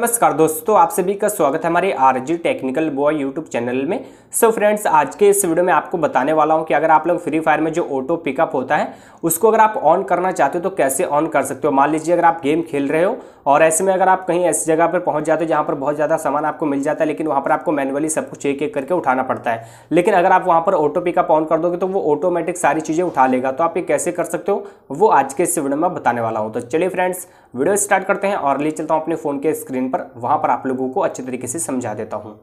नमस्कार दोस्तों आप सभी का स्वागत है हमारे RG technical boy YouTube channel में सो so फ्रेंड्स आज के इस वीडियो में आपको बताने वाला हूं कि अगर आप लोग फ्री फायर में जो ऑटो पिकअप होता है उसको अगर आप ऑन करना चाहते हो तो कैसे ऑन कर सकते हो मान लीजिए अगर आप गेम खेल रहे हो और ऐसे में अगर आप कहीं ऐसी जगह पर पहुंच जाते हो जहाँ पर बहुत ज़्यादा सामान आपको मिल जाता है लेकिन वहाँ पर आपको मैनुअली सब कुछ एक एक करके उठाना पड़ता है लेकिन अगर आप वहाँ पर ऑटो पिकअप ऑन कर दोगे तो वो ऑटोमेटिक सारी चीज़ें उठा लेगा तो आप ये कैसे कर सकते हो वो आज के इस वीडियो में बताने वाला हूँ तो चलिए फ्रेंड्स वीडियो स्टार्ट करते हैं और ले चलता हूँ अपने फ़ोन के स्क्रीन पर वहाँ पर आप लोगों को अच्छे तरीके से समझा देता हूँ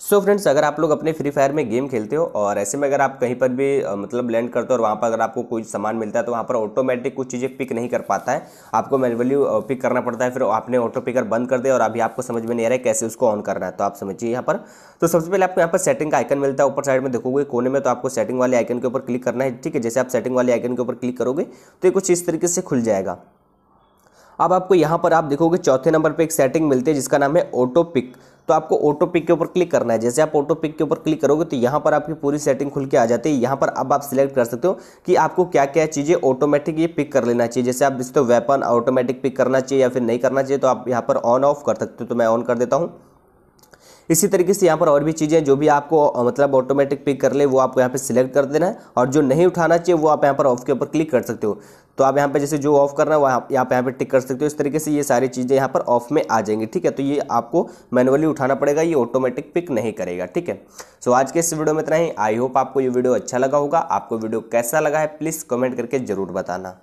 सो so फ्रेंड्स अगर आप लोग अपने फ्री फायर में गेम खेलते हो और ऐसे में अगर आप कहीं पर भी मतलब लैंड करते हो और वहाँ पर अगर आपको कोई सामान मिलता है तो वहाँ पर ऑटोमेटिक कुछ चीज़ें पिक नहीं कर पाता है आपको मैनुअली पिक करना पड़ता है फिर आपने ऑटो पिकर बंद कर दे और अभी आपको समझ में नहीं आ रहा है कैसे उसको ऑन करना है तो आप समझिए यहाँ पर तो सबसे पहले आपको यहाँ पर सेटिंग का आइकन मिलता है ऊपर साइड में देखोगे कोने में तो आपको सेटिंग वाले आइकन के ऊपर क्लिक करना है ठीक है जैसे आप सेटिंग वाले आइकन के ऊपर क्लिक करोगे तो ये कुछ इस तरीके से खुल जाएगा अब आपको यहाँ पर आप देखोगे चौथे नंबर पर एक सेटिंग मिलती है जिसका नाम है ऑटो पिक तो आपको ऑटो पिक के ऊपर क्लिक करना है जैसे आप ऑटो पिक के ऊपर क्लिक करोगे तो यहाँ पर आपकी पूरी सेटिंग खुल के आ जाती है यहाँ पर अब आप सिलेक्ट कर सकते हो कि आपको क्या क्या चीज़ें ऑटोमेटिक ये पिक कर लेना चाहिए जैसे आप देख हो वेपन ऑटोमेटिक पिक करना चाहिए या फिर नहीं करना चाहिए तो आप यहाँ पर ऑन ऑफ कर सकते हो तो मैं ऑन कर देता हूँ इसी तरीके से यहाँ पर और भी चीज़ें जो भी आपको मतलब ऑटोमेटिक पिक कर ले वो आपको यहाँ पे सिलेक्ट कर देना है और जो नहीं उठाना चाहिए वो आप यहाँ पर ऑफ के ऊपर क्लिक कर सकते हो तो आप यहाँ पे जैसे जो ऑफ करना है वहाँ आप यहाँ पे टिक कर सकते हो इस तरीके से ये सारी चीज़ें यहाँ पर ऑफ में आ जाएंगी ठीक है तो ये आपको मैनुअली उठाना पड़ेगा ये ऑटोमेटिक पिक नहीं करेगा ठीक है सो आज के इस वीडियो में इतना ही आई होप आपको ये वीडियो अच्छा लगा होगा आपको वीडियो कैसा लगा है प्लीज़ कमेंट करके ज़रूर बताना